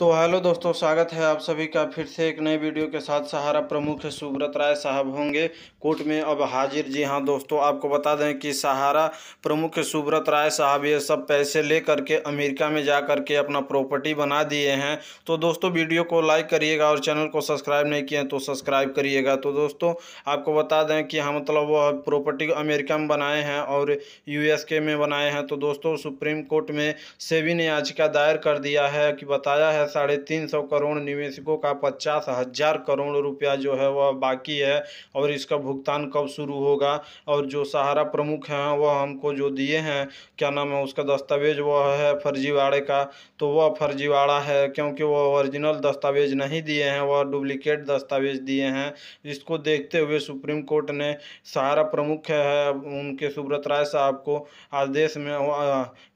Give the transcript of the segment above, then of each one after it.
तो हेलो दोस्तों स्वागत है आप सभी का फिर से एक नए वीडियो के साथ सहारा प्रमुख सुब्रत राय साहब होंगे कोर्ट में अब हाजिर जी हां दोस्तों आपको बता दें कि सहारा प्रमुख सुब्रत राय साहब ये सब पैसे ले करके अमेरिका में जा करके अपना प्रॉपर्टी बना दिए हैं तो दोस्तों वीडियो को लाइक करिएगा और चैनल को सब्सक्राइब नहीं किए तो सब्सक्राइब करिएगा तो दोस्तों आपको बता दें कि हाँ मतलब वह प्रॉपर्टी अमेरिका में बनाए हैं और यू में बनाए हैं तो दोस्तों सुप्रीम कोर्ट में सेविन ने याचिका दायर कर दिया है कि बताया है साढ़े तीन सौ करोड़ निवेशकों का पचास हज़ार करोड़ रुपया जो है वह बाकी है और इसका भुगतान कब शुरू होगा और जो सहारा प्रमुख हैं वह हमको जो दिए हैं क्या नाम है उसका दस्तावेज वह है फर्जीवाड़े का तो वह फर्जीवाड़ा है क्योंकि वह ओरिजिनल दस्तावेज नहीं दिए हैं वह डुप्लिकेट दस्तावेज दिए हैं इसको देखते हुए सुप्रीम कोर्ट ने सहारा प्रमुख है उनके सुब्रत राय साहब को आदेश में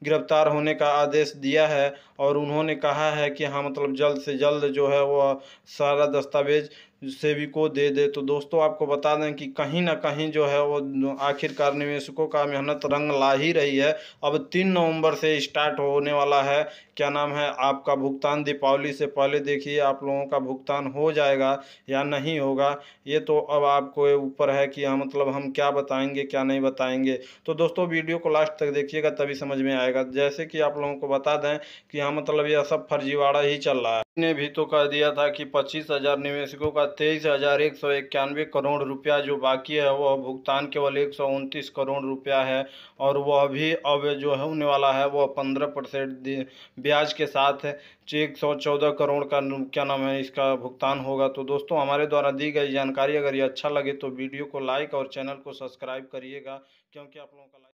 गिरफ्तार होने का आदेश दिया है और उन्होंने कहा है कि हम मतलब जल्द से जल्द जो है वह सारा दस्तावेज़ सेवी को दे दे तो दोस्तों आपको बता दें कि कहीं ना कहीं जो है वो आखिरकार निवेशकों का मेहनत रंग ला ही रही है अब तीन नवंबर से स्टार्ट होने वाला है क्या नाम है आपका भुगतान दीपावली से पहले देखिए आप लोगों का भुगतान हो जाएगा या नहीं होगा ये तो अब आपको ऊपर है कि हाँ मतलब हम क्या बताएंगे क्या नहीं बताएंगे तो दोस्तों वीडियो को लास्ट तक देखिएगा तभी समझ में आएगा जैसे कि आप लोगों को बता दें कि हाँ मतलब यह सब फर्जीवाड़ा ही चल रहा है ने भी तो कह दिया था कि पच्चीस हजार निवेशकों का तेईस हजार एक सौ इक्यानवे करोड़ रुपया जो बाकी है वह भुगतान केवल एक सौ उनतीस करोड़ रुपया है और वह भी अब जो होने वाला है वह पंद्रह परसेंट ब्याज के साथ एक सौ चौदह करोड़ का क्या नाम है इसका भुगतान होगा तो दोस्तों हमारे द्वारा दी गई जानकारी अगर ये अच्छा लगे तो वीडियो को लाइक और चैनल को सब्सक्राइब करिएगा क्योंकि आप लोगों का